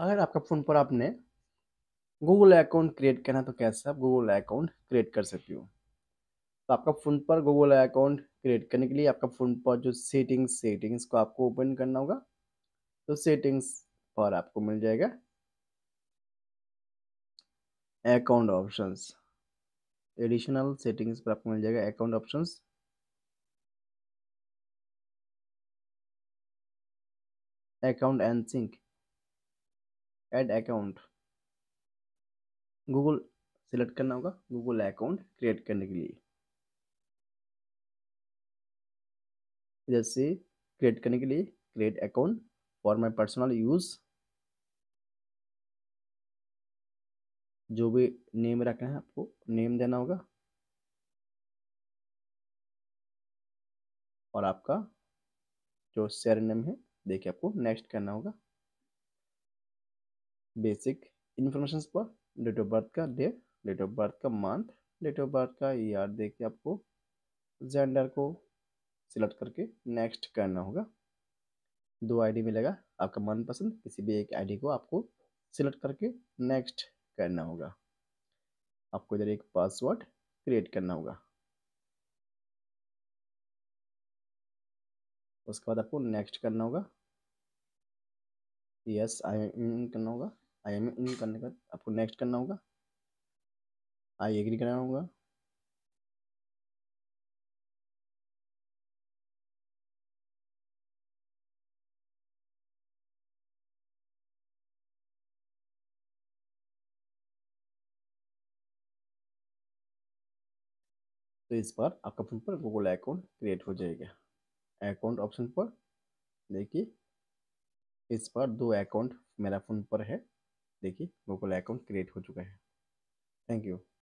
अगर आपका फ़ोन पर आपने गूगल अकाउंट क्रिएट करना तो कैसे आप गूगल अकाउंट क्रिएट कर सकती हो तो आपका फ़ोन पर गूगल अकाउंट क्रिएट करने के लिए आपका फ़ोन पर जो सेटिंग्स सेटिंग्स को आपको ओपन करना होगा तो सेटिंग्स पर आपको मिल जाएगा अकाउंट ऑप्शंस एडिशनल सेटिंग्स पर आपको मिल जाएगा account options account and sync add account Google select करना होगा गूगल अकाउंट क्रिएट करने के लिए जैसे क्रिएट करने के लिए create account for my personal use जो भी नेम रखना है आपको नेम देना होगा और आपका जो शेयर नेम है देखिए आपको नेक्स्ट करना होगा बेसिक इन्फॉर्मेशन पर डेट ऑफ बर्थ का डे डेट ऑफ बर्थ का मंथ डेट ऑफ बर्थ का ईयर दे के आपको जेंडर को सिलेक्ट करके नेक्स्ट करना होगा दो आईडी मिलेगा आपका मनपसंद किसी भी एक आईडी को आपको सिलेक्ट करके नेक्स्ट करना होगा आपको इधर एक पासवर्ड क्रिएट करना होगा उसके बाद आपको नेक्स्ट करना होगा यस आई करना होगा आई एम इन करने का आपको नेक्स्ट करना होगा आई एग्री करना होगा तो इस बार आपका फोन पर गूगल अकाउंट क्रिएट हो जाएगा अकाउंट ऑप्शन पर देखिए इस बार दो अकाउंट मेरा फ़ोन पर है देखिए गूगल अकाउंट क्रिएट हो चुका है थैंक यू